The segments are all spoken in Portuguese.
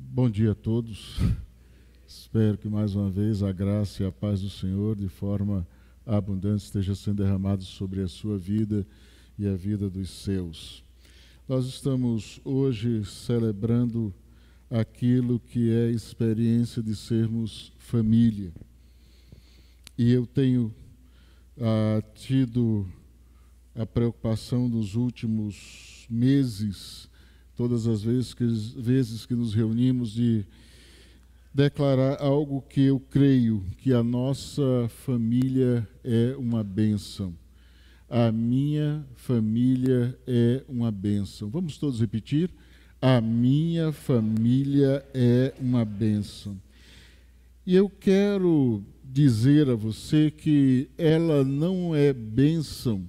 Bom dia a todos. Espero que mais uma vez a graça e a paz do Senhor, de forma abundante, esteja sendo derramado sobre a sua vida e a vida dos seus. Nós estamos hoje celebrando aquilo que é a experiência de sermos família. E eu tenho ah, tido a preocupação dos últimos meses todas as vezes que, vezes que nos reunimos, de declarar algo que eu creio, que a nossa família é uma bênção. A minha família é uma bênção. Vamos todos repetir? A minha família é uma bênção. E eu quero dizer a você que ela não é bênção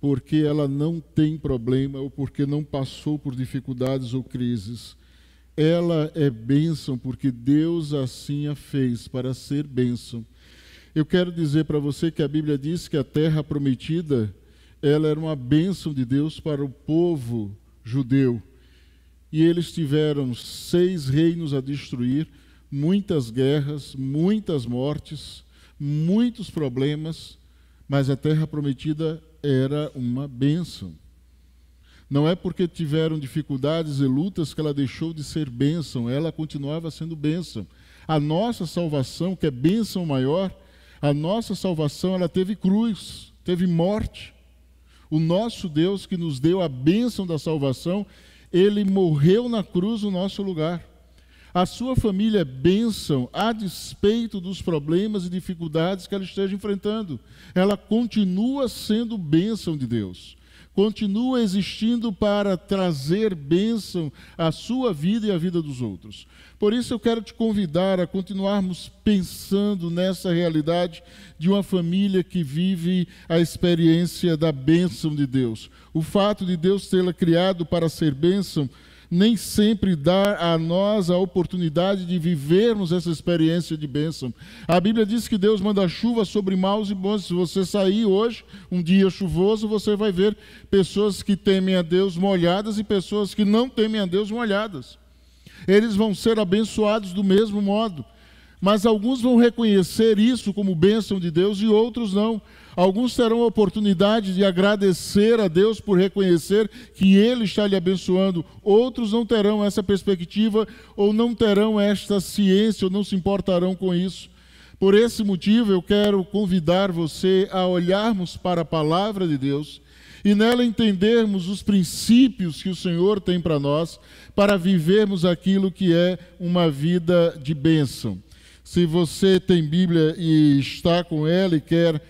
porque ela não tem problema ou porque não passou por dificuldades ou crises. Ela é bênção porque Deus assim a fez para ser bênção. Eu quero dizer para você que a Bíblia diz que a terra prometida, ela era uma bênção de Deus para o povo judeu. E eles tiveram seis reinos a destruir, muitas guerras, muitas mortes, muitos problemas, mas a terra prometida era uma bênção. Não é porque tiveram dificuldades e lutas que ela deixou de ser bênção, ela continuava sendo bênção. A nossa salvação, que é bênção maior, a nossa salvação, ela teve cruz, teve morte. O nosso Deus que nos deu a bênção da salvação, ele morreu na cruz no nosso lugar. A sua família é bênção a despeito dos problemas e dificuldades que ela esteja enfrentando. Ela continua sendo bênção de Deus. Continua existindo para trazer bênção à sua vida e à vida dos outros. Por isso eu quero te convidar a continuarmos pensando nessa realidade de uma família que vive a experiência da bênção de Deus. O fato de Deus tê-la criado para ser bênção nem sempre dá a nós a oportunidade de vivermos essa experiência de bênção. A Bíblia diz que Deus manda chuva sobre maus e bons. Se você sair hoje, um dia chuvoso, você vai ver pessoas que temem a Deus molhadas e pessoas que não temem a Deus molhadas. Eles vão ser abençoados do mesmo modo. Mas alguns vão reconhecer isso como bênção de Deus e outros não. Alguns terão a oportunidade de agradecer a Deus por reconhecer que Ele está lhe abençoando. Outros não terão essa perspectiva ou não terão esta ciência ou não se importarão com isso. Por esse motivo, eu quero convidar você a olharmos para a palavra de Deus e nela entendermos os princípios que o Senhor tem para nós, para vivermos aquilo que é uma vida de bênção. Se você tem Bíblia e está com ela e quer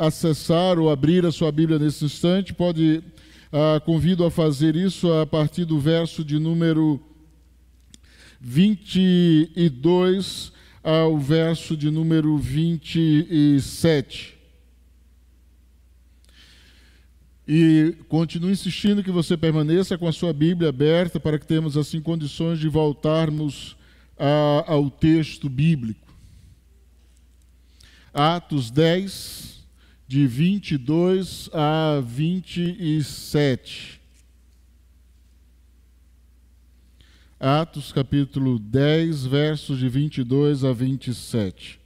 acessar ou abrir a sua Bíblia nesse instante, pode ah, convido a fazer isso a partir do verso de número 22 ao verso de número 27. E continuo insistindo que você permaneça com a sua Bíblia aberta para que tenhamos assim condições de voltarmos a, ao texto bíblico. Atos 10, de 22 a 27. Atos capítulo 10, versos de 22 a 27.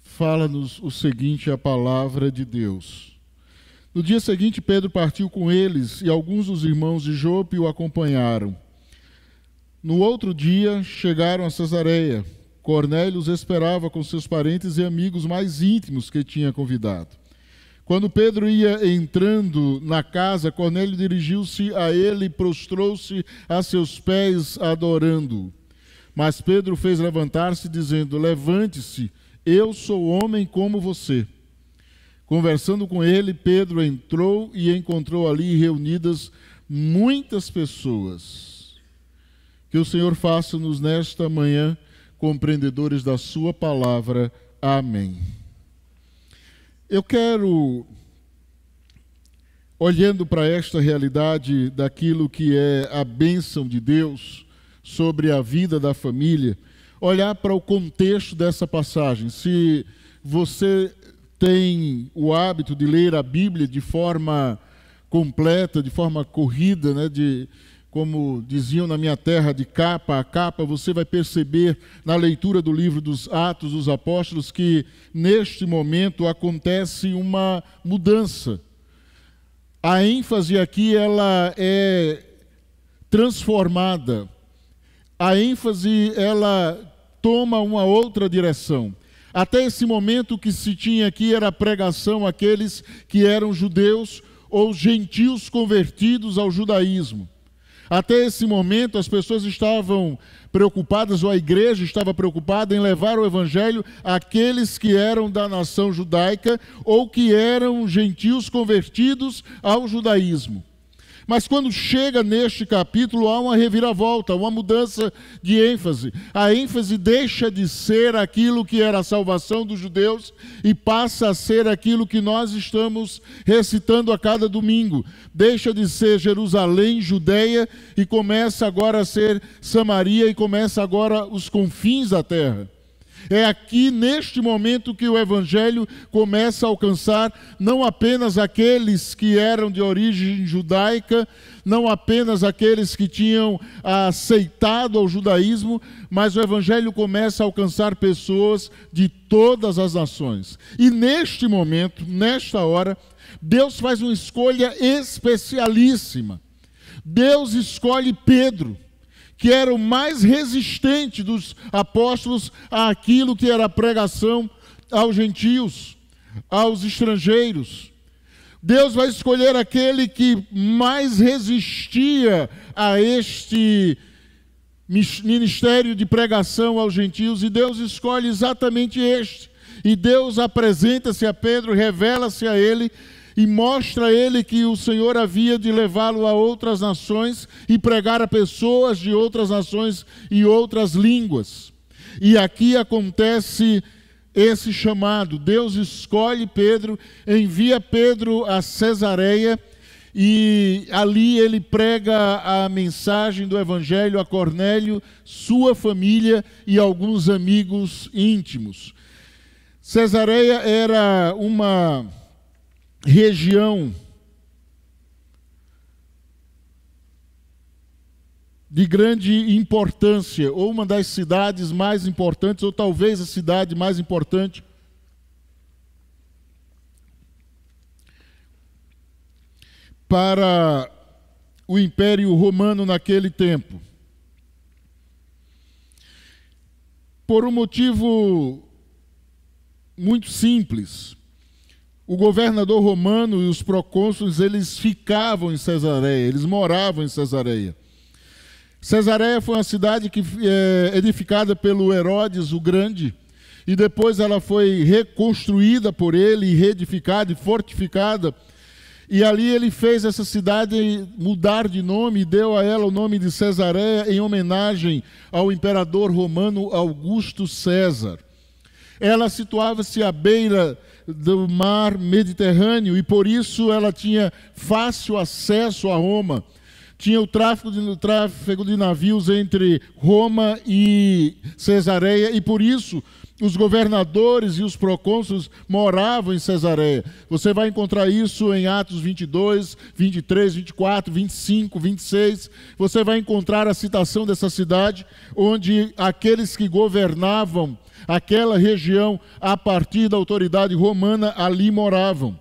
Fala-nos o seguinte a palavra de Deus. No dia seguinte, Pedro partiu com eles e alguns dos irmãos de Jope o acompanharam. No outro dia, chegaram a Cesareia. Cornélio os esperava com seus parentes e amigos mais íntimos que tinha convidado. Quando Pedro ia entrando na casa, Cornélio dirigiu-se a ele e prostrou-se a seus pés, adorando-o. Mas Pedro fez levantar-se, dizendo: Levante-se, eu sou homem como você. Conversando com ele, Pedro entrou e encontrou ali reunidas muitas pessoas. Que o Senhor faça-nos nesta manhã compreendedores da Sua palavra. Amém. Eu quero, olhando para esta realidade daquilo que é a bênção de Deus sobre a vida da família, olhar para o contexto dessa passagem. Se você tem o hábito de ler a Bíblia de forma completa, de forma corrida, né, de, como diziam na minha terra, de capa a capa, você vai perceber na leitura do livro dos Atos dos Apóstolos que neste momento acontece uma mudança. A ênfase aqui ela é transformada. A ênfase ela toma uma outra direção. Até esse momento, o que se tinha aqui era a pregação àqueles que eram judeus ou gentios convertidos ao judaísmo. Até esse momento, as pessoas estavam preocupadas, ou a igreja estava preocupada em levar o evangelho àqueles que eram da nação judaica ou que eram gentios convertidos ao judaísmo. Mas quando chega neste capítulo, há uma reviravolta, uma mudança de ênfase. A ênfase deixa de ser aquilo que era a salvação dos judeus e passa a ser aquilo que nós estamos recitando a cada domingo. Deixa de ser Jerusalém, Judeia e começa agora a ser Samaria e começa agora os confins da terra. É aqui neste momento que o evangelho começa a alcançar não apenas aqueles que eram de origem judaica, não apenas aqueles que tinham aceitado o judaísmo, mas o evangelho começa a alcançar pessoas de todas as nações. E neste momento, nesta hora, Deus faz uma escolha especialíssima. Deus escolhe Pedro que era o mais resistente dos apóstolos àquilo que era a pregação aos gentios, aos estrangeiros. Deus vai escolher aquele que mais resistia a este ministério de pregação aos gentios, e Deus escolhe exatamente este. E Deus apresenta-se a Pedro, revela-se a ele, e mostra a ele que o Senhor havia de levá-lo a outras nações e pregar a pessoas de outras nações e outras línguas. E aqui acontece esse chamado. Deus escolhe Pedro, envia Pedro a Cesareia e ali ele prega a mensagem do evangelho a Cornélio, sua família e alguns amigos íntimos. Cesareia era uma região de grande importância, ou uma das cidades mais importantes, ou talvez a cidade mais importante. Para o Império Romano naquele tempo. Por um motivo muito simples o governador romano e os procônsules, eles ficavam em Cesareia, eles moravam em Cesareia. Cesareia foi uma cidade que é, edificada pelo Herodes o Grande, e depois ela foi reconstruída por ele, e reedificada e fortificada. E ali ele fez essa cidade mudar de nome e deu a ela o nome de Cesareia em homenagem ao imperador romano Augusto César. Ela situava-se à beira do mar Mediterrâneo e por isso ela tinha fácil acesso a Roma. Tinha o tráfego de, tráfego de navios entre Roma e Cesareia e por isso os governadores e os procônsulos moravam em Cesareia. Você vai encontrar isso em Atos 22, 23, 24, 25, 26. Você vai encontrar a citação dessa cidade, onde aqueles que governavam aquela região a partir da autoridade romana ali moravam.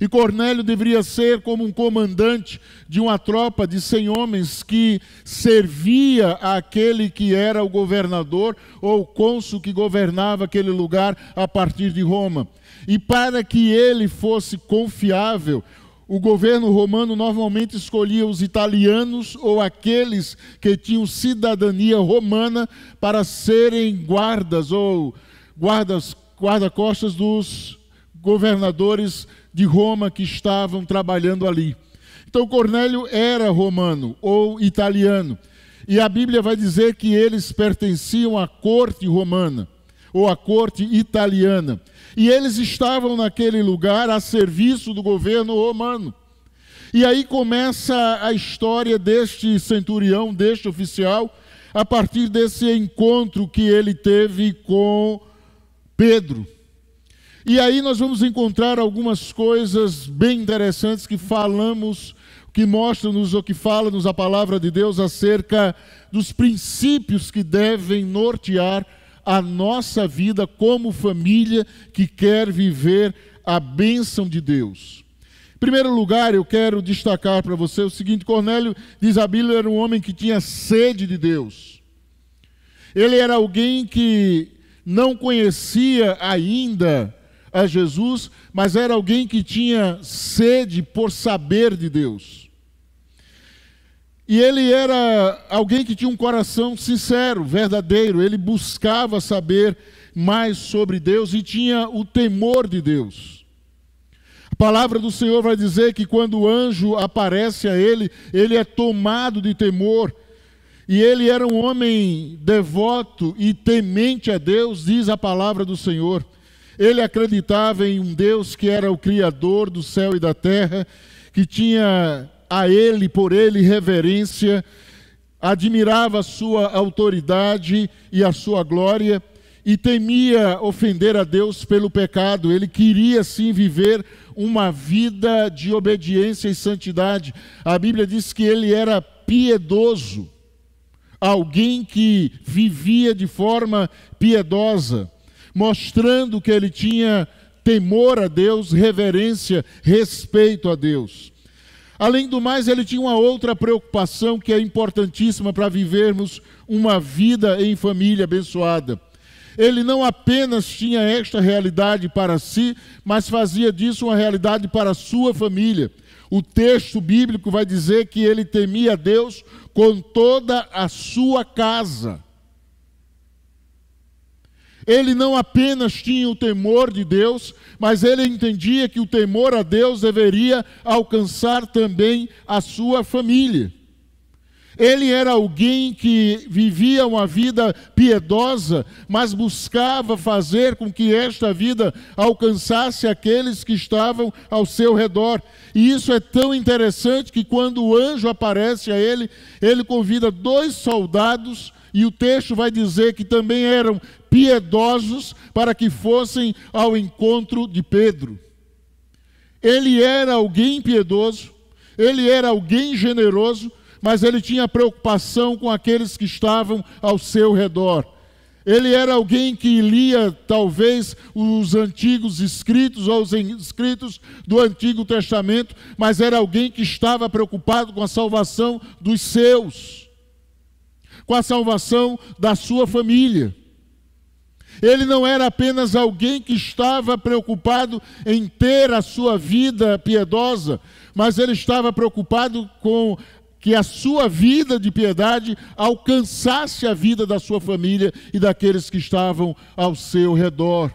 E Cornélio deveria ser como um comandante de uma tropa de cem homens que servia àquele que era o governador ou o cônsul que governava aquele lugar a partir de Roma. E para que ele fosse confiável, o governo romano normalmente escolhia os italianos ou aqueles que tinham cidadania romana para serem guardas ou guardas guarda-costas dos governadores romanos de Roma que estavam trabalhando ali. Então Cornélio era romano ou italiano. E a Bíblia vai dizer que eles pertenciam à corte romana ou à corte italiana. E eles estavam naquele lugar a serviço do governo romano. E aí começa a história deste centurião, deste oficial, a partir desse encontro que ele teve com Pedro. E aí nós vamos encontrar algumas coisas bem interessantes que falamos, que mostram-nos ou que fala-nos a palavra de Deus acerca dos princípios que devem nortear a nossa vida como família que quer viver a bênção de Deus. Em primeiro lugar, eu quero destacar para você o seguinte: Cornélio diz a Bíblia era um homem que tinha sede de Deus. Ele era alguém que não conhecia ainda a é Jesus, mas era alguém que tinha sede por saber de Deus. E ele era alguém que tinha um coração sincero, verdadeiro, ele buscava saber mais sobre Deus e tinha o temor de Deus. A palavra do Senhor vai dizer que quando o anjo aparece a ele, ele é tomado de temor. E ele era um homem devoto e temente a Deus, diz a palavra do Senhor. Ele acreditava em um Deus que era o Criador do céu e da terra, que tinha a ele, por ele, reverência, admirava a sua autoridade e a sua glória e temia ofender a Deus pelo pecado. Ele queria sim viver uma vida de obediência e santidade. A Bíblia diz que ele era piedoso, alguém que vivia de forma piedosa mostrando que ele tinha temor a Deus, reverência, respeito a Deus. Além do mais, ele tinha uma outra preocupação que é importantíssima para vivermos uma vida em família abençoada. Ele não apenas tinha esta realidade para si, mas fazia disso uma realidade para a sua família. O texto bíblico vai dizer que ele temia Deus com toda a sua casa. Ele não apenas tinha o temor de Deus, mas ele entendia que o temor a Deus deveria alcançar também a sua família. Ele era alguém que vivia uma vida piedosa, mas buscava fazer com que esta vida alcançasse aqueles que estavam ao seu redor. E isso é tão interessante que quando o anjo aparece a ele, ele convida dois soldados e o texto vai dizer que também eram piedosos para que fossem ao encontro de Pedro. Ele era alguém piedoso, ele era alguém generoso, mas ele tinha preocupação com aqueles que estavam ao seu redor. Ele era alguém que lia talvez os antigos escritos ou os escritos do Antigo Testamento, mas era alguém que estava preocupado com a salvação dos seus, com a salvação da sua família. Ele não era apenas alguém que estava preocupado em ter a sua vida piedosa, mas ele estava preocupado com que a sua vida de piedade alcançasse a vida da sua família e daqueles que estavam ao seu redor.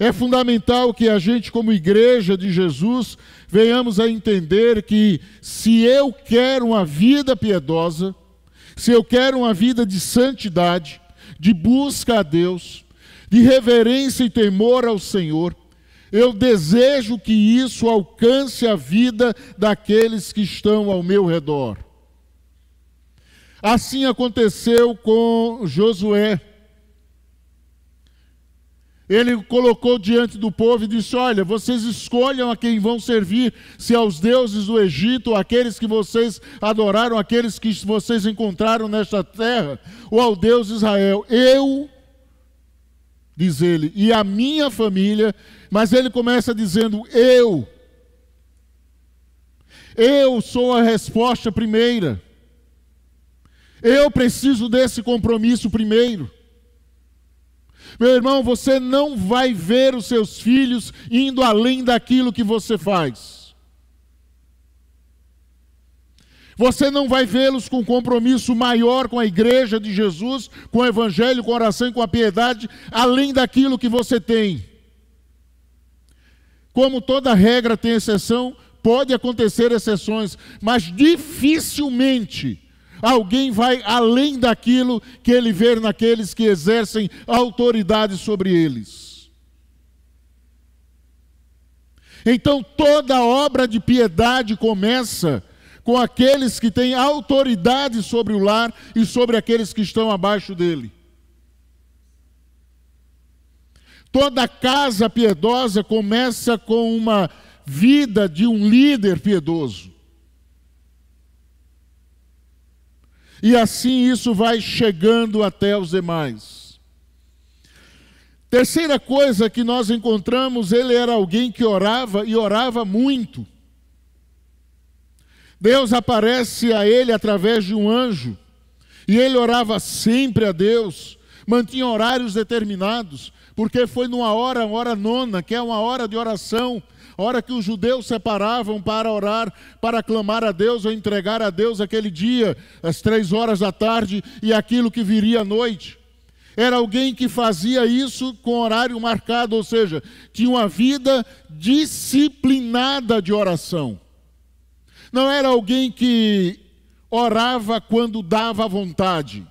É fundamental que a gente, como igreja de Jesus, venhamos a entender que se eu quero uma vida piedosa, se eu quero uma vida de santidade, de busca a Deus, de reverência e temor ao Senhor. Eu desejo que isso alcance a vida daqueles que estão ao meu redor. Assim aconteceu com Josué ele colocou diante do povo e disse: Olha, vocês escolham a quem vão servir, se aos deuses do Egito, aqueles que vocês adoraram, aqueles que vocês encontraram nesta terra, ou ao Deus de Israel. Eu, diz ele, e a minha família, mas ele começa dizendo: Eu. Eu sou a resposta primeira. Eu preciso desse compromisso primeiro. Meu irmão, você não vai ver os seus filhos indo além daquilo que você faz. Você não vai vê-los com compromisso maior com a igreja de Jesus, com o evangelho, com a oração e com a piedade, além daquilo que você tem. Como toda regra tem exceção, pode acontecer exceções, mas dificilmente alguém vai além daquilo que ele vê naqueles que exercem autoridade sobre eles. Então toda obra de piedade começa com aqueles que têm autoridade sobre o lar e sobre aqueles que estão abaixo dele. Toda casa piedosa começa com uma vida de um líder piedoso. e assim isso vai chegando até os demais. Terceira coisa que nós encontramos, ele era alguém que orava e orava muito. Deus aparece a ele através de um anjo, e ele orava sempre a Deus, mantinha horários determinados, porque foi numa hora, hora nona, que é uma hora de oração, hora que os judeus separavam para orar, para clamar a Deus ou entregar a Deus aquele dia, às três horas da tarde e aquilo que viria à noite. Era alguém que fazia isso com horário marcado, ou seja, tinha uma vida disciplinada de oração. Não era alguém que orava quando dava vontade.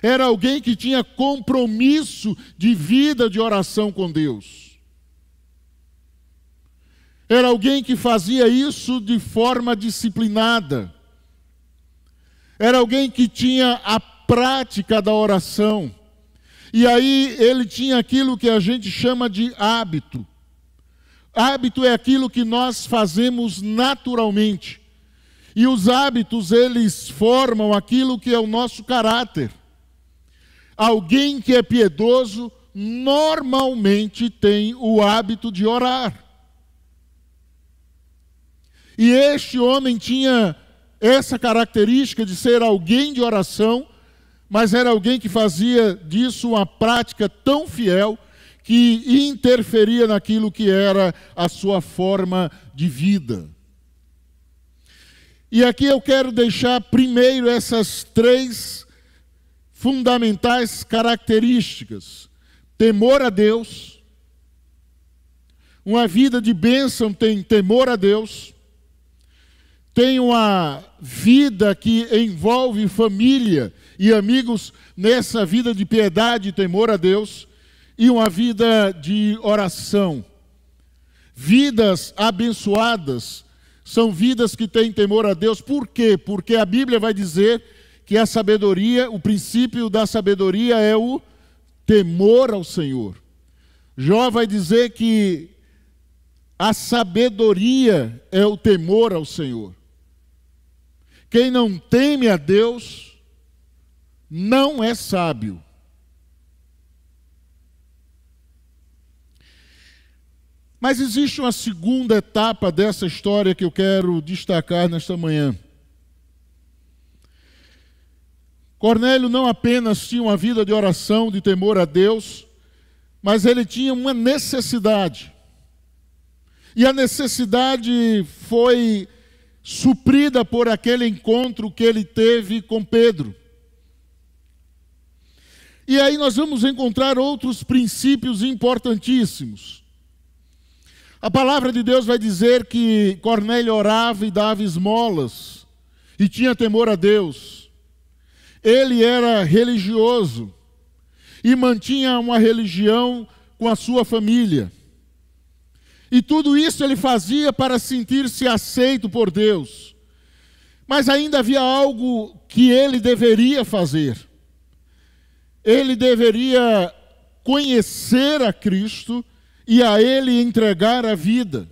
Era alguém que tinha compromisso de vida de oração com Deus. Era alguém que fazia isso de forma disciplinada. Era alguém que tinha a prática da oração. E aí ele tinha aquilo que a gente chama de hábito. Hábito é aquilo que nós fazemos naturalmente. E os hábitos, eles formam aquilo que é o nosso caráter. Alguém que é piedoso normalmente tem o hábito de orar. E este homem tinha essa característica de ser alguém de oração, mas era alguém que fazia disso uma prática tão fiel que interferia naquilo que era a sua forma de vida. E aqui eu quero deixar primeiro essas três fundamentais características: temor a Deus. Uma vida de bênção tem temor a Deus tem uma vida que envolve família e amigos nessa vida de piedade e temor a Deus, e uma vida de oração. Vidas abençoadas são vidas que têm temor a Deus, por quê? Porque a Bíblia vai dizer que a sabedoria, o princípio da sabedoria é o temor ao Senhor. Jó vai dizer que a sabedoria é o temor ao Senhor. Quem não teme a Deus não é sábio. Mas existe uma segunda etapa dessa história que eu quero destacar nesta manhã. Cornélio não apenas tinha uma vida de oração, de temor a Deus, mas ele tinha uma necessidade. E a necessidade foi suprida por aquele encontro que ele teve com Pedro. E aí nós vamos encontrar outros princípios importantíssimos. A palavra de Deus vai dizer que Cornélio orava e dava esmolas e tinha temor a Deus. Ele era religioso e mantinha uma religião com a sua família. E tudo isso ele fazia para sentir-se aceito por Deus. Mas ainda havia algo que ele deveria fazer. Ele deveria conhecer a Cristo e a ele entregar a vida.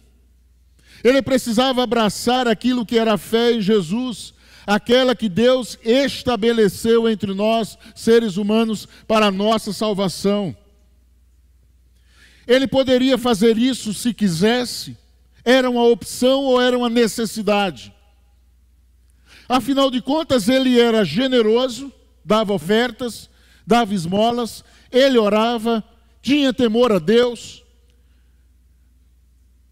Ele precisava abraçar aquilo que era a fé em Jesus, aquela que Deus estabeleceu entre nós, seres humanos, para a nossa salvação. Ele poderia fazer isso se quisesse, era uma opção ou era uma necessidade. Afinal de contas, ele era generoso, dava ofertas, dava esmolas, ele orava, tinha temor a Deus,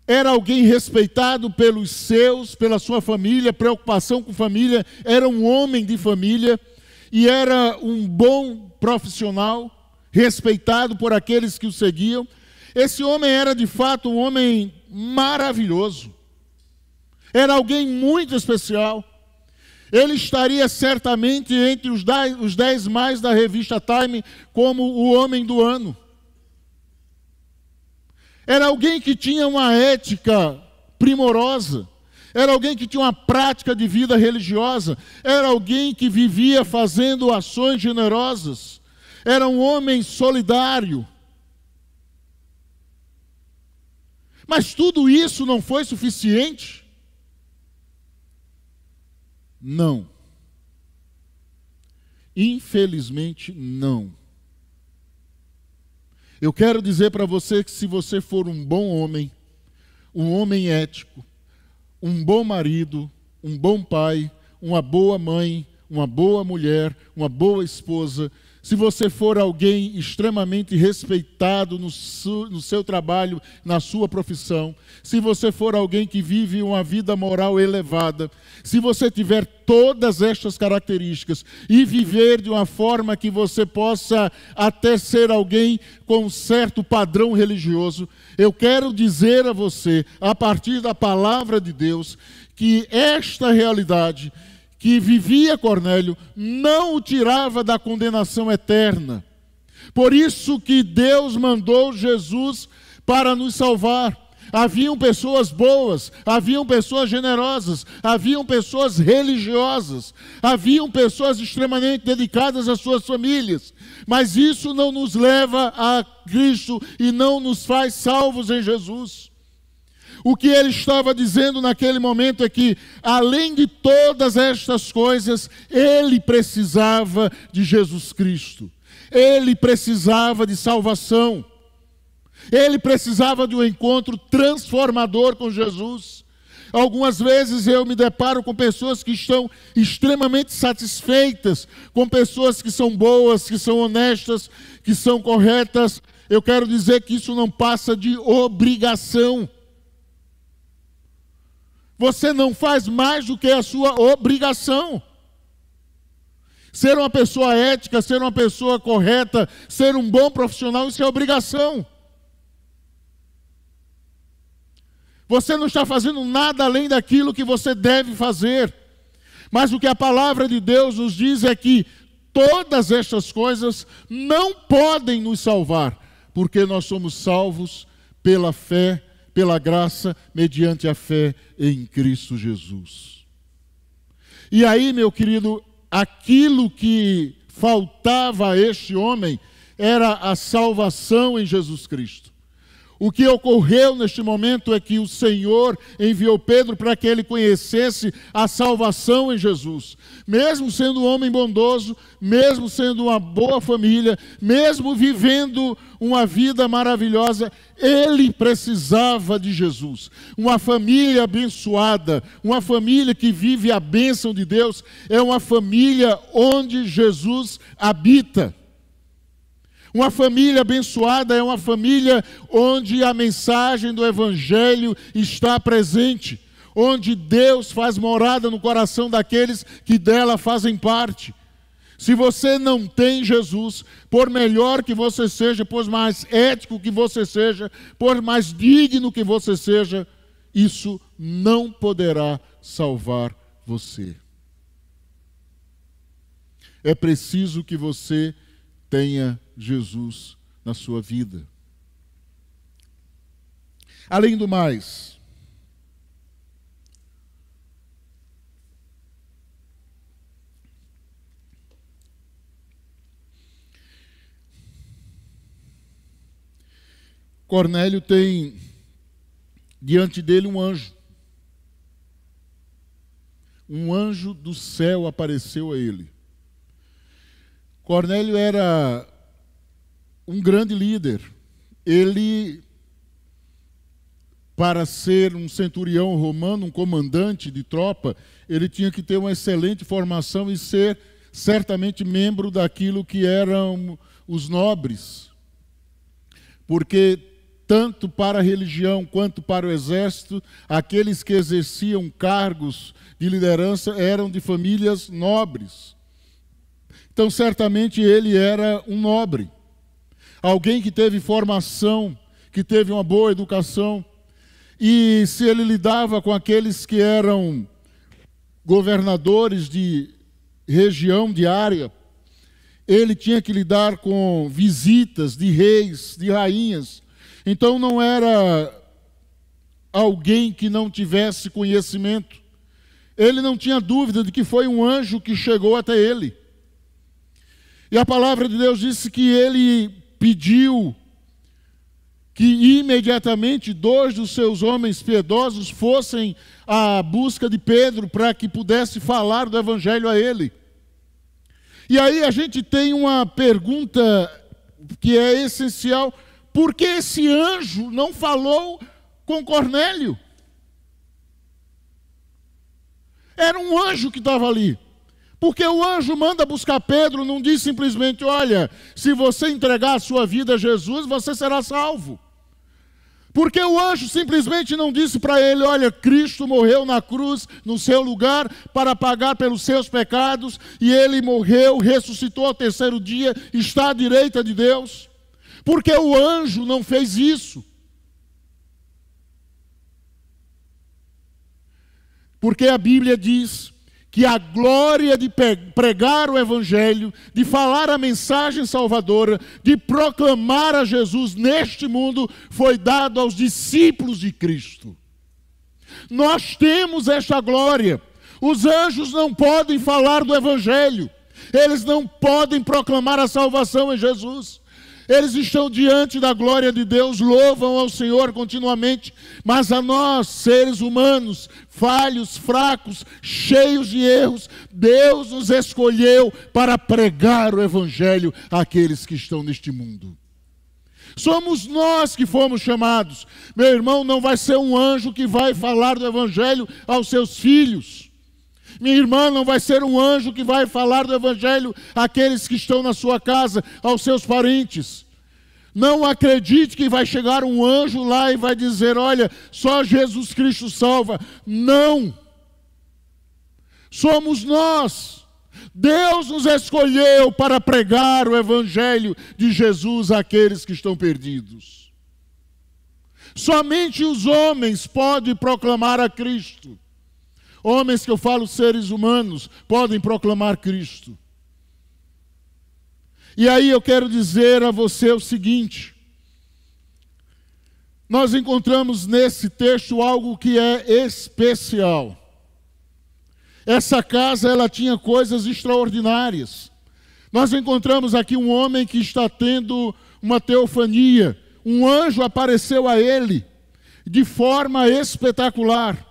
era alguém respeitado pelos seus, pela sua família, preocupação com família, era um homem de família e era um bom profissional, respeitado por aqueles que o seguiam. Esse homem era de fato um homem maravilhoso. Era alguém muito especial. Ele estaria certamente entre os dez, os dez mais da revista Time como o homem do ano. Era alguém que tinha uma ética primorosa. Era alguém que tinha uma prática de vida religiosa. Era alguém que vivia fazendo ações generosas. Era um homem solidário Mas tudo isso não foi suficiente? Não. Infelizmente, não. Eu quero dizer para você que se você for um bom homem, um homem ético, um bom marido, um bom pai, uma boa mãe, uma boa mulher, uma boa esposa, se você for alguém extremamente respeitado no seu, no seu, trabalho, na sua profissão, se você for alguém que vive uma vida moral elevada, se você tiver todas estas características e viver de uma forma que você possa até ser alguém com um certo padrão religioso, eu quero dizer a você, a partir da palavra de Deus, que esta realidade que vivia Cornélio não o tirava da condenação eterna. Por isso que Deus mandou Jesus para nos salvar. Haviam pessoas boas, haviam pessoas generosas, haviam pessoas religiosas, haviam pessoas extremamente dedicadas às suas famílias. Mas isso não nos leva a Cristo e não nos faz salvos em Jesus. O que ele estava dizendo naquele momento é que, além de todas estas coisas, ele precisava de Jesus Cristo, ele precisava de salvação, ele precisava de um encontro transformador com Jesus. Algumas vezes eu me deparo com pessoas que estão extremamente satisfeitas, com pessoas que são boas, que são honestas, que são corretas. Eu quero dizer que isso não passa de obrigação. Você não faz mais do que a sua obrigação. Ser uma pessoa ética, ser uma pessoa correta, ser um bom profissional, isso é obrigação. Você não está fazendo nada além daquilo que você deve fazer. Mas o que a palavra de Deus nos diz é que todas estas coisas não podem nos salvar, porque nós somos salvos pela fé pela graça, mediante a fé em Cristo Jesus. E aí, meu querido, aquilo que faltava a este homem era a salvação em Jesus Cristo. O que ocorreu neste momento é que o Senhor enviou Pedro para que ele conhecesse a salvação em Jesus. Mesmo sendo um homem bondoso, mesmo sendo uma boa família, mesmo vivendo uma vida maravilhosa, ele precisava de Jesus. Uma família abençoada, uma família que vive a bênção de Deus, é uma família onde Jesus habita. Uma família abençoada é uma família onde a mensagem do Evangelho está presente, onde Deus faz morada no coração daqueles que dela fazem parte. Se você não tem Jesus, por melhor que você seja, por mais ético que você seja, por mais digno que você seja, isso não poderá salvar você. É preciso que você tenha Jesus na sua vida. Além do mais, Cornélio tem diante dele um anjo. Um anjo do céu apareceu a ele. Cornélio era um grande líder. Ele, para ser um centurião romano, um comandante de tropa, ele tinha que ter uma excelente formação e ser certamente membro daquilo que eram os nobres. Porque tanto para a religião quanto para o exército, aqueles que exerciam cargos de liderança eram de famílias nobres. Então, certamente ele era um nobre alguém que teve formação, que teve uma boa educação. E se ele lidava com aqueles que eram governadores de região, de área, ele tinha que lidar com visitas de reis, de rainhas. Então não era alguém que não tivesse conhecimento. Ele não tinha dúvida de que foi um anjo que chegou até ele. E a palavra de Deus disse que ele pediu que imediatamente dois dos seus homens piedosos fossem à busca de Pedro para que pudesse falar do evangelho a ele. E aí a gente tem uma pergunta que é essencial: por que esse anjo não falou com Cornélio? Era um anjo que estava ali. Porque o anjo manda buscar Pedro, não diz simplesmente: olha, se você entregar a sua vida a Jesus, você será salvo. Porque o anjo simplesmente não disse para ele: Olha, Cristo morreu na cruz, no seu lugar, para pagar pelos seus pecados, e ele morreu, ressuscitou ao terceiro dia, está à direita de Deus. Porque o anjo não fez isso. Porque a Bíblia diz que a glória de pregar o Evangelho, de falar a mensagem salvadora, de proclamar a Jesus neste mundo, foi dado aos discípulos de Cristo. Nós temos esta glória. Os anjos não podem falar do Evangelho, eles não podem proclamar a salvação em Jesus. Eles estão diante da glória de Deus, louvam ao Senhor continuamente, mas a nós, seres humanos, falhos, fracos, cheios de erros, Deus nos escolheu para pregar o Evangelho àqueles que estão neste mundo. Somos nós que fomos chamados. Meu irmão, não vai ser um anjo que vai falar do Evangelho aos seus filhos. Minha irmã não vai ser um anjo que vai falar do Evangelho àqueles que estão na sua casa, aos seus parentes. Não acredite que vai chegar um anjo lá e vai dizer: Olha, só Jesus Cristo salva. Não. Somos nós. Deus nos escolheu para pregar o Evangelho de Jesus àqueles que estão perdidos. Somente os homens podem proclamar a Cristo homens que eu falo seres humanos, podem proclamar Cristo. E aí eu quero dizer a você o seguinte: nós encontramos nesse texto algo que é especial. Essa casa ela tinha coisas extraordinárias. Nós encontramos aqui um homem que está tendo uma teofania. Um anjo apareceu a ele de forma espetacular.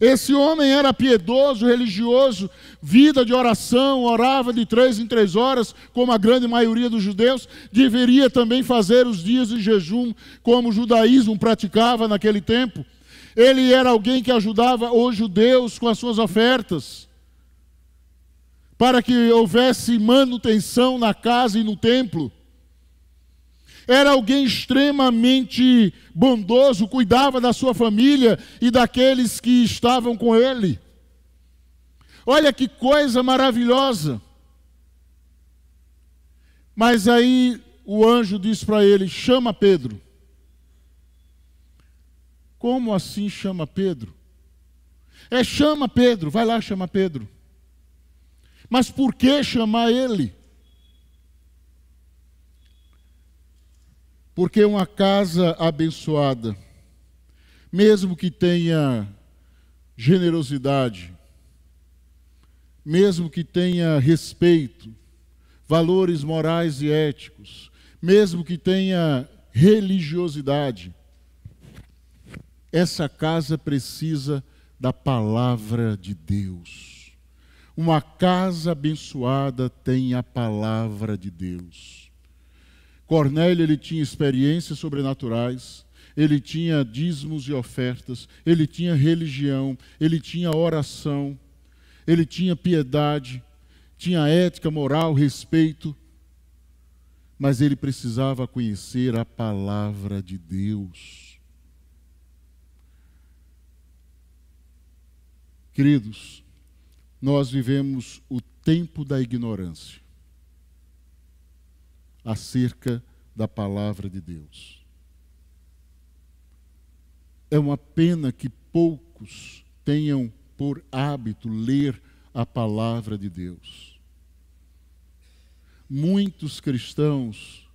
Esse homem era piedoso, religioso, vida de oração, orava de três em três horas, como a grande maioria dos judeus, deveria também fazer os dias de jejum, como o judaísmo praticava naquele tempo. Ele era alguém que ajudava os judeus com as suas ofertas, para que houvesse manutenção na casa e no templo. Era alguém extremamente bondoso, cuidava da sua família e daqueles que estavam com ele. Olha que coisa maravilhosa. Mas aí o anjo diz para ele: chama Pedro. Como assim chama Pedro? É chama Pedro, vai lá chama Pedro. Mas por que chamar ele? Porque uma casa abençoada, mesmo que tenha generosidade, mesmo que tenha respeito, valores morais e éticos, mesmo que tenha religiosidade, essa casa precisa da palavra de Deus. Uma casa abençoada tem a palavra de Deus. Cornélio ele tinha experiências sobrenaturais, ele tinha dízimos e ofertas, ele tinha religião, ele tinha oração, ele tinha piedade, tinha ética, moral, respeito, mas ele precisava conhecer a palavra de Deus. Queridos, nós vivemos o tempo da ignorância acerca da palavra de Deus. É uma pena que poucos tenham por hábito ler a palavra de Deus. Muitos cristãos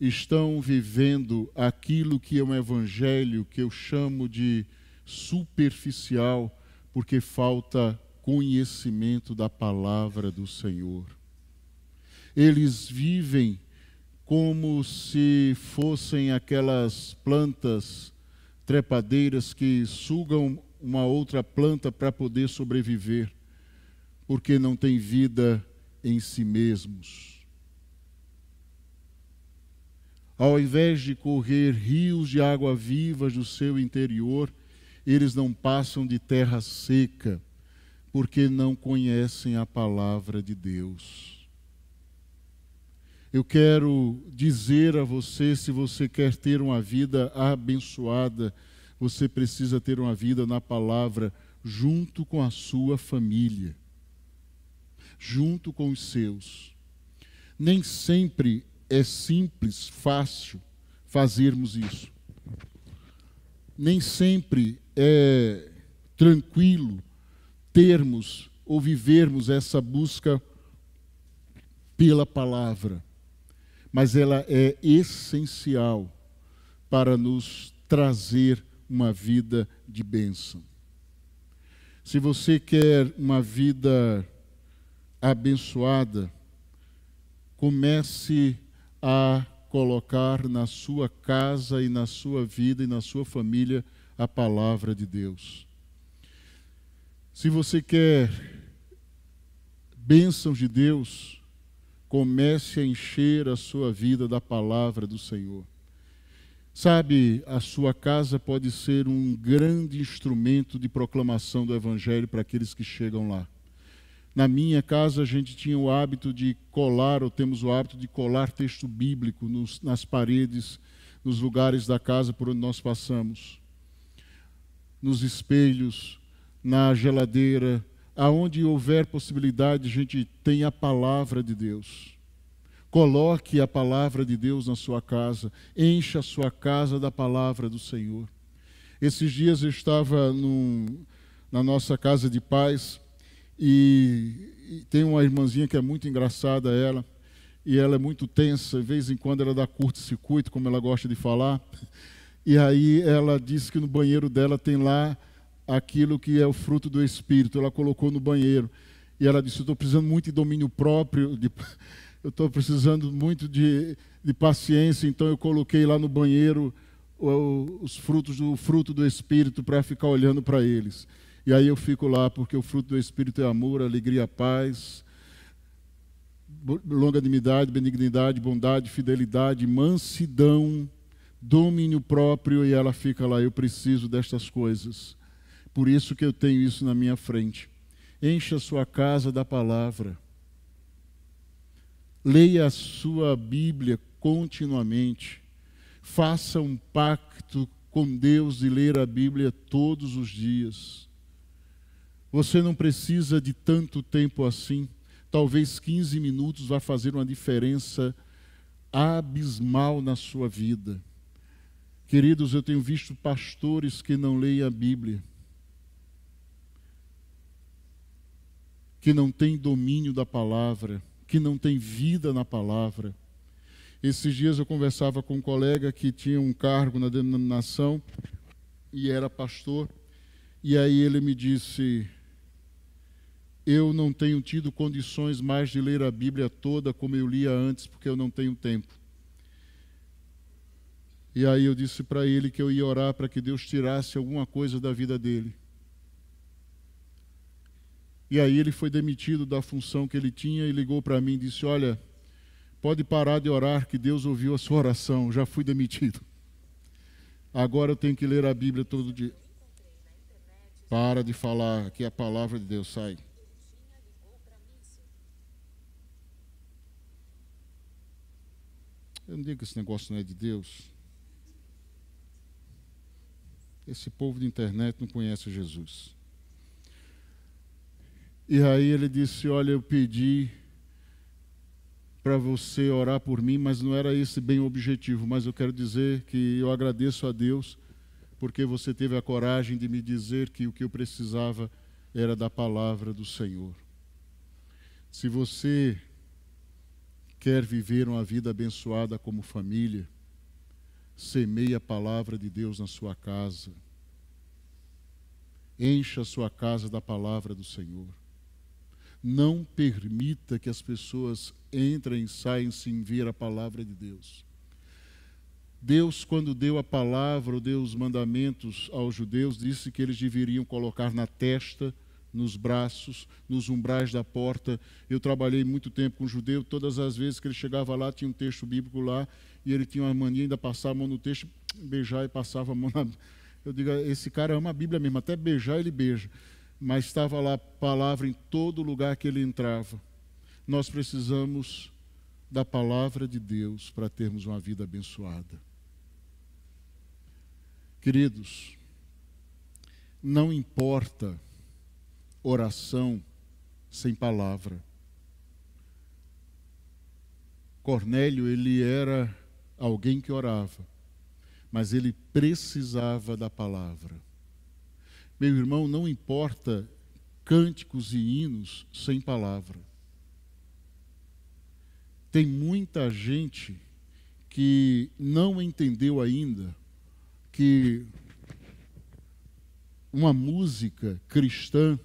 estão vivendo aquilo que é um evangelho que eu chamo de superficial, porque falta conhecimento da palavra do Senhor. Eles vivem como se fossem aquelas plantas trepadeiras que sugam uma outra planta para poder sobreviver, porque não tem vida em si mesmos. Ao invés de correr rios de água viva do seu interior, eles não passam de terra seca, porque não conhecem a palavra de Deus. Eu quero dizer a você: se você quer ter uma vida abençoada, você precisa ter uma vida na palavra junto com a sua família, junto com os seus. Nem sempre é simples, fácil fazermos isso. Nem sempre é tranquilo termos ou vivermos essa busca pela palavra mas ela é essencial para nos trazer uma vida de bênção. Se você quer uma vida abençoada, comece a colocar na sua casa e na sua vida e na sua família a palavra de Deus. Se você quer bênçãos de Deus, comece a encher a sua vida da palavra do Senhor. Sabe, a sua casa pode ser um grande instrumento de proclamação do Evangelho para aqueles que chegam lá. Na minha casa, a gente tinha o hábito de colar, ou temos o hábito de colar texto bíblico nos, nas paredes, nos lugares da casa por onde nós passamos, nos espelhos, na geladeira, aonde houver possibilidade, a gente tem a palavra de Deus. Coloque a palavra de Deus na sua casa, encha a sua casa da palavra do Senhor. Esses dias eu estava num, na nossa casa de paz e, e tem uma irmãzinha que é muito engraçada, ela e ela é muito tensa, de vez em quando ela dá curto-circuito, como ela gosta de falar. E aí ela disse que no banheiro dela tem lá aquilo que é o fruto do Espírito. Ela colocou no banheiro e ela disse: Estou precisando muito de domínio próprio, de... eu estou precisando muito de, de paciência, então eu coloquei lá no banheiro os frutos do fruto do Espírito para ficar olhando para eles. E aí eu fico lá, porque o fruto do Espírito é amor, alegria, paz, longanimidade, benignidade, bondade, fidelidade, mansidão, domínio próprio, e ela fica lá, eu preciso destas coisas. Por isso que eu tenho isso na minha frente. Encha sua casa da palavra. Leia a sua Bíblia continuamente. Faça um pacto com Deus de ler a Bíblia todos os dias. Você não precisa de tanto tempo assim. Talvez 15 minutos vá fazer uma diferença abismal na sua vida. Queridos, eu tenho visto pastores que não leem a Bíblia que não tem domínio da palavra, que não tem vida na palavra. Esses dias eu conversava com um colega que tinha um cargo na denominação e era pastor, e aí ele me disse: Eu não tenho tido condições mais de ler a Bíblia toda como eu lia antes, porque eu não tenho tempo. E aí eu disse para ele que eu ia orar para que Deus tirasse alguma coisa da vida dele. E aí ele foi demitido da função que ele tinha e ligou para mim e disse: Olha, pode parar de orar, que Deus ouviu a sua oração, já fui demitido. Agora eu tenho que ler a Bíblia todo dia. Para de falar, que a palavra de Deus sai. Eu não digo que esse negócio não é de Deus. Esse povo de internet não conhece Jesus. E aí ele disse: Olha, eu pedi para você orar por mim, mas não era esse bem o objetivo. Mas eu quero dizer que eu agradeço a Deus porque você teve a coragem de me dizer que o que eu precisava era da palavra do Senhor. Se você quer viver uma vida abençoada como família, semeie a palavra de Deus na sua casa. Encha a sua casa da palavra do Senhor. Não permita que as pessoas entrem e saiam sem ver a palavra de Deus. Deus, quando deu a palavra, deu os mandamentos aos judeus, disse que eles deveriam colocar na testa, nos braços, nos umbrais da porta. Eu trabalhei muito tempo com um judeu, todas as vezes que ele chegava lá, tinha um texto bíblico lá, e ele tinha uma mania ainda passar a mão no texto, beijar e passava a mão na. Eu digo, esse cara ama a Bíblia mesmo, até beijar ele beija mas estava lá a palavra em todo lugar que ele entrava. Nós precisamos da palavra de Deus para termos uma vida abençoada. Queridos, não importa oração sem palavra. Cornélio, ele era alguém que orava, mas ele precisava da palavra. Meu irmão, não importa cânticos e hinos sem palavra. Tem muita gente que não entendeu ainda que uma música cristã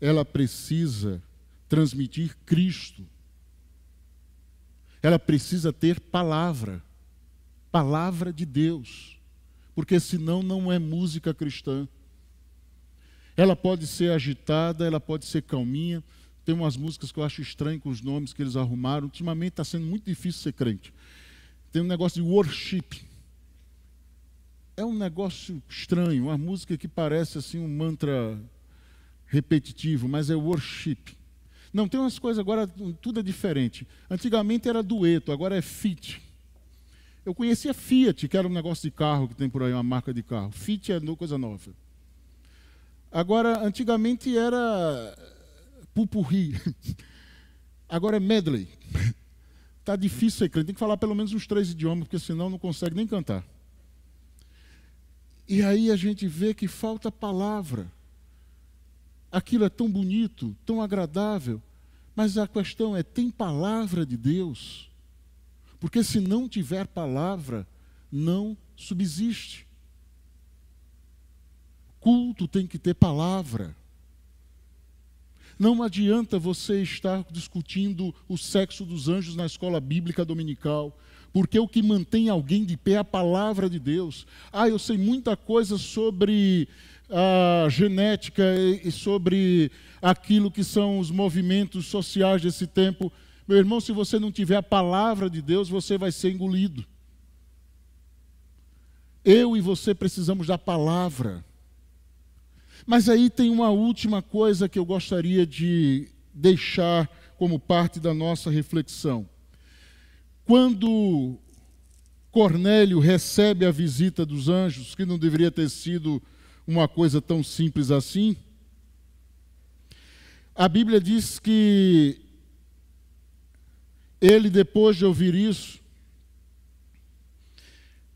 ela precisa transmitir Cristo. Ela precisa ter palavra, palavra de Deus, porque senão não é música cristã. Ela pode ser agitada, ela pode ser calminha. Tem umas músicas que eu acho estranho com os nomes que eles arrumaram. Ultimamente está sendo muito difícil ser crente. Tem um negócio de worship. É um negócio estranho, uma música que parece assim um mantra repetitivo, mas é worship. Não, tem umas coisas agora, tudo é diferente. Antigamente era dueto, agora é fit. Eu conhecia Fiat, que era um negócio de carro que tem por aí, uma marca de carro. Fit é coisa nova. Agora, antigamente era pupurri. Agora é medley. Está difícil ser crente. Tem que falar pelo menos os três idiomas, porque senão não consegue nem cantar. E aí a gente vê que falta palavra. Aquilo é tão bonito, tão agradável, mas a questão é: tem palavra de Deus? Porque se não tiver palavra, não subsiste culto tem que ter palavra. Não adianta você estar discutindo o sexo dos anjos na escola bíblica dominical, porque o que mantém alguém de pé é a palavra de Deus. Ah, eu sei muita coisa sobre a genética e sobre aquilo que são os movimentos sociais desse tempo. Meu irmão, se você não tiver a palavra de Deus, você vai ser engolido. Eu e você precisamos da palavra. Mas aí tem uma última coisa que eu gostaria de deixar como parte da nossa reflexão. Quando Cornélio recebe a visita dos anjos, que não deveria ter sido uma coisa tão simples assim, a Bíblia diz que ele, depois de ouvir isso,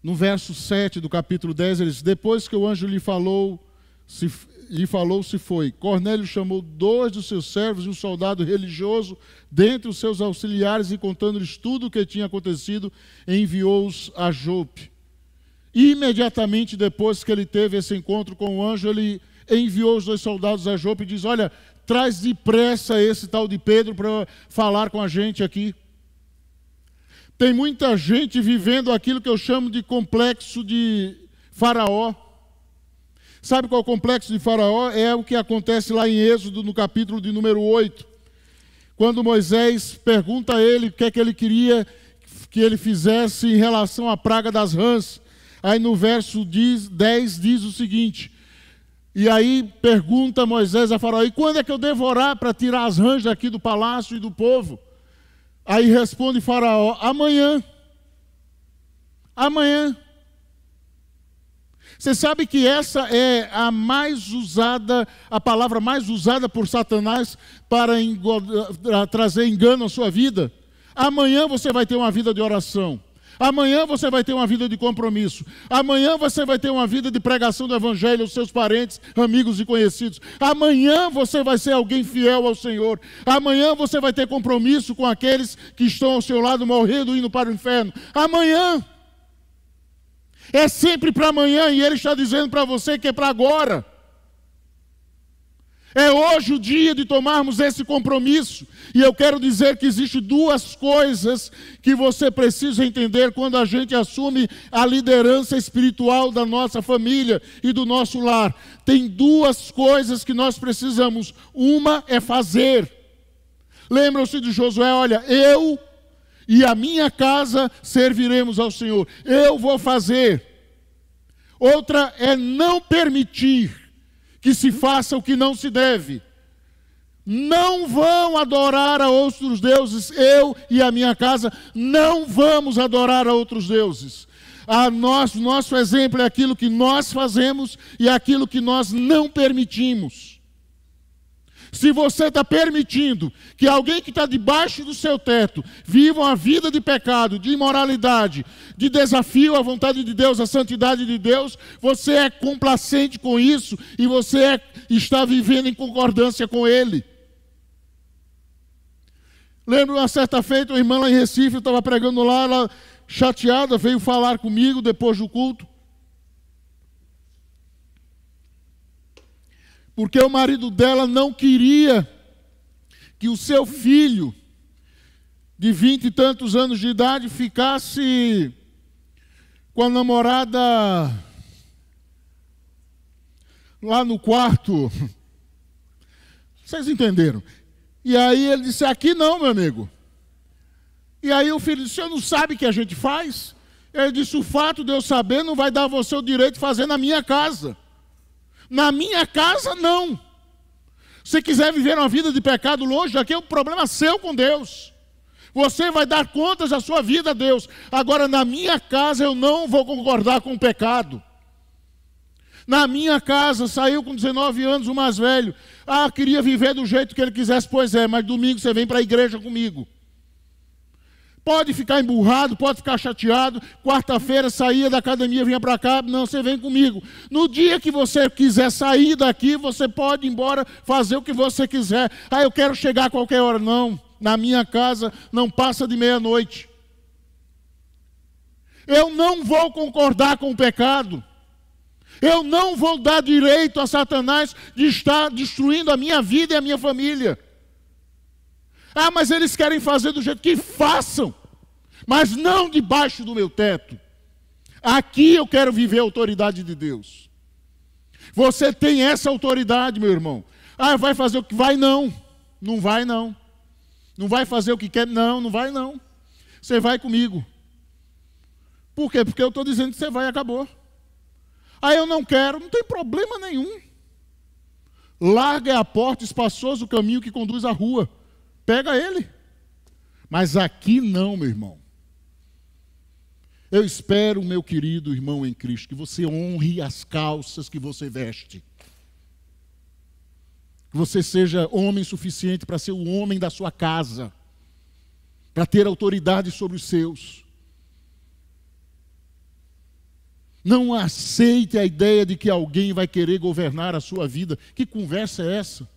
no verso 7 do capítulo 10, ele diz: Depois que o anjo lhe falou, se, lhe falou-se foi. Cornélio chamou dois dos seus servos e um soldado religioso dentre os seus auxiliares e contando-lhes tudo o que tinha acontecido, enviou-os a Jope. E, imediatamente depois que ele teve esse encontro com o anjo, ele enviou os dois soldados a Jope e diz: "Olha, traz depressa esse tal de Pedro para falar com a gente aqui". Tem muita gente vivendo aquilo que eu chamo de complexo de Faraó Sabe qual é o complexo de Faraó? É o que acontece lá em Êxodo, no capítulo de número 8. Quando Moisés pergunta a ele o que é que ele queria que ele fizesse em relação à praga das rãs. Aí no verso 10 diz o seguinte: E aí pergunta Moisés a Faraó: E quando é que eu devorar para tirar as rãs daqui do palácio e do povo? Aí responde Faraó: Amanhã. Amanhã. Você sabe que essa é a mais usada, a palavra mais usada por Satanás para eh, trazer engano à sua vida? Amanhã você vai ter uma vida de oração. Amanhã você vai ter uma vida de compromisso. Amanhã você vai ter uma vida de pregação do Evangelho aos seus parentes, amigos e conhecidos. Amanhã você vai ser alguém fiel ao Senhor. Amanhã você vai ter compromisso com aqueles que estão ao seu lado morrendo e indo para o inferno. Amanhã é sempre para amanhã e Ele está dizendo para você que é para agora. É hoje o dia de tomarmos esse compromisso. E eu quero dizer que existem duas coisas que você precisa entender quando a gente assume a liderança espiritual da nossa família e do nosso lar. Tem duas coisas que nós precisamos. Uma é fazer. Lembram-se de Josué, olha, eu e a minha casa serviremos ao Senhor. Eu vou fazer. Outra é não permitir que se faça o que não se deve. Não vão adorar a outros deuses, eu e a minha casa não vamos adorar a outros deuses. A nós, nosso exemplo é aquilo que nós fazemos e aquilo que nós não permitimos. Se você está permitindo que alguém que está debaixo do seu teto viva uma vida de pecado, de imoralidade, de desafio à vontade de Deus, à santidade de Deus, você é complacente com isso e você é, está vivendo em concordância com Ele. Lembro uma certa feita, uma irmã lá em Recife estava pregando lá, ela chateada veio falar comigo depois do culto. porque o marido dela não queria que o seu filho, de vinte e tantos anos de idade, ficasse com a namorada lá no quarto. Vocês entenderam? E aí ele disse: Aqui não, meu amigo. E aí o filho disse: O senhor não sabe o que a gente faz? Ele disse: O fato de eu saber não vai dar a você o direito de fazer na minha casa. Na minha casa, não. Se quiser viver uma vida de pecado longe daqui, é um problema seu com Deus. Você vai dar contas da sua vida a Deus. Agora, na minha casa, eu não vou concordar com o pecado. Na minha casa, saiu com 19 anos o mais velho. Ah, queria viver do jeito que ele quisesse, pois é, mas domingo você vem para a igreja comigo. Pode ficar emburrado, pode ficar chateado. Quarta-feira saía da academia, vinha para cá. Não, você vem comigo. No dia que você quiser sair daqui, você pode ir embora, fazer o que você quiser. Ah, eu quero chegar a qualquer hora. Não, na minha casa não passa de meia-noite. Eu não vou concordar com o pecado. Eu não vou dar direito a Satanás de estar destruindo a minha vida e a minha família. Ah, mas eles querem fazer do jeito que façam, mas não debaixo do meu teto. Aqui eu quero viver a autoridade de Deus. Você tem essa autoridade, meu irmão. Ah, vai fazer o que vai não. Não vai não. Não vai fazer o que quer não, não vai não. Você vai comigo. Por quê? Porque eu estou dizendo que você vai e acabou. Aí ah, eu não quero, não tem problema nenhum. Larga a porta, espaçoso o caminho que conduz à rua. Pega ele. Mas aqui não, meu irmão. Eu espero, meu querido irmão em Cristo, que você honre as calças que você veste. Que você seja homem suficiente para ser o homem da sua casa, para ter autoridade sobre os seus. Não aceite a ideia de que alguém vai querer governar a sua vida. Que conversa é essa?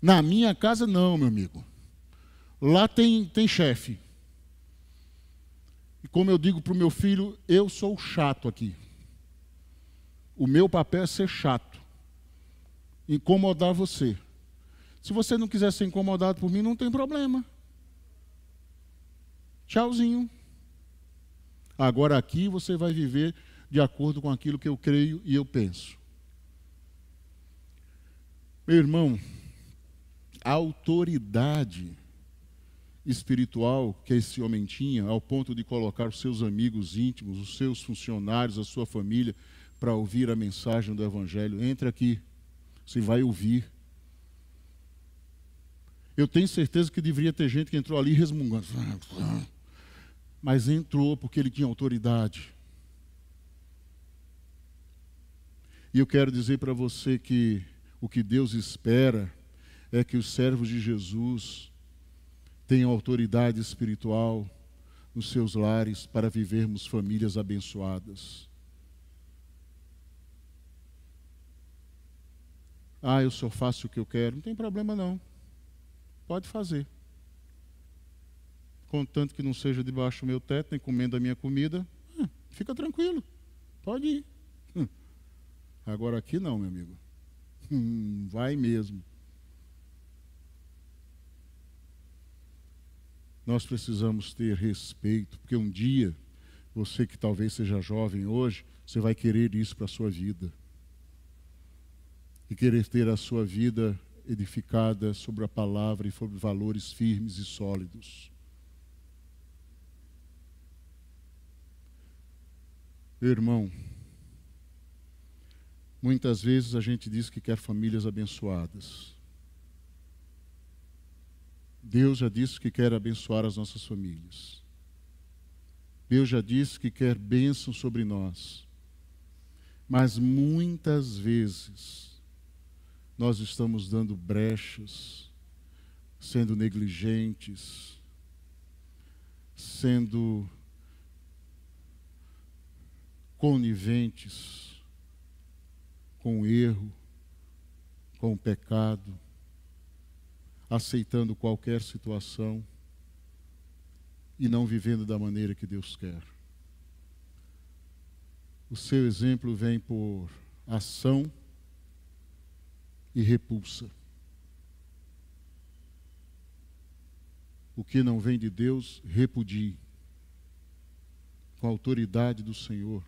Na minha casa, não, meu amigo. Lá tem, tem chefe. E como eu digo para o meu filho, eu sou chato aqui. O meu papel é ser chato. Incomodar você. Se você não quiser ser incomodado por mim, não tem problema. Tchauzinho. Agora aqui você vai viver de acordo com aquilo que eu creio e eu penso. Meu irmão, a autoridade espiritual que esse homem tinha, ao ponto de colocar os seus amigos íntimos, os seus funcionários, a sua família, para ouvir a mensagem do Evangelho. Entre aqui, você vai ouvir. Eu tenho certeza que deveria ter gente que entrou ali resmungando. Mas entrou porque ele tinha autoridade. E eu quero dizer para você que o que Deus espera é que os servos de Jesus tenham autoridade espiritual nos seus lares para vivermos famílias abençoadas. Ah, eu só faço o que eu quero. Não tem problema, não. Pode fazer. Contanto que não seja debaixo do meu teto, nem comendo a minha comida, ah, fica tranquilo. Pode ir. Hum. Agora aqui não, meu amigo. Hum, vai mesmo. nós precisamos ter respeito, porque um dia, você que talvez seja jovem hoje, você vai querer isso para a sua vida. E querer ter a sua vida edificada sobre a palavra e sobre valores firmes e sólidos. Meu irmão, muitas vezes a gente diz que quer famílias abençoadas. Deus já disse que quer abençoar as nossas famílias. Deus já disse que quer bênção sobre nós. Mas muitas vezes nós estamos dando brechas, sendo negligentes, sendo coniventes com o erro, com o pecado aceitando qualquer situação e não vivendo da maneira que Deus quer. O seu exemplo vem por ação e repulsa. O que não vem de Deus, repudie. Com a autoridade do Senhor,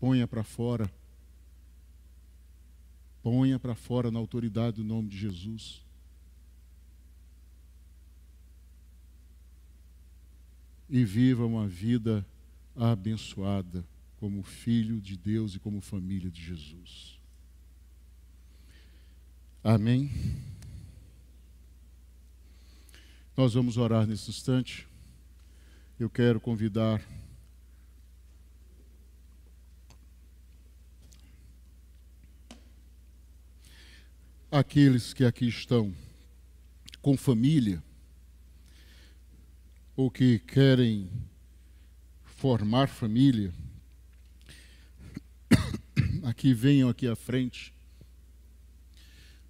ponha para fora. Ponha para fora na autoridade do nome de Jesus. e viva uma vida abençoada como filho de Deus e como família de Jesus. Amém? Nós vamos orar nesse instante. Eu quero convidar aqueles que aqui estão com família ou que querem formar família, aqui venham aqui à frente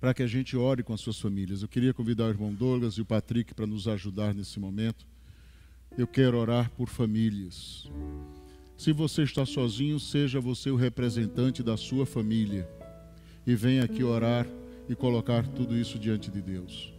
para que a gente ore com as suas famílias. Eu queria convidar o irmão Douglas e o Patrick para nos ajudar nesse momento. Eu quero orar por famílias. Se você está sozinho, seja você o representante da sua família e venha aqui orar e colocar tudo isso diante de Deus.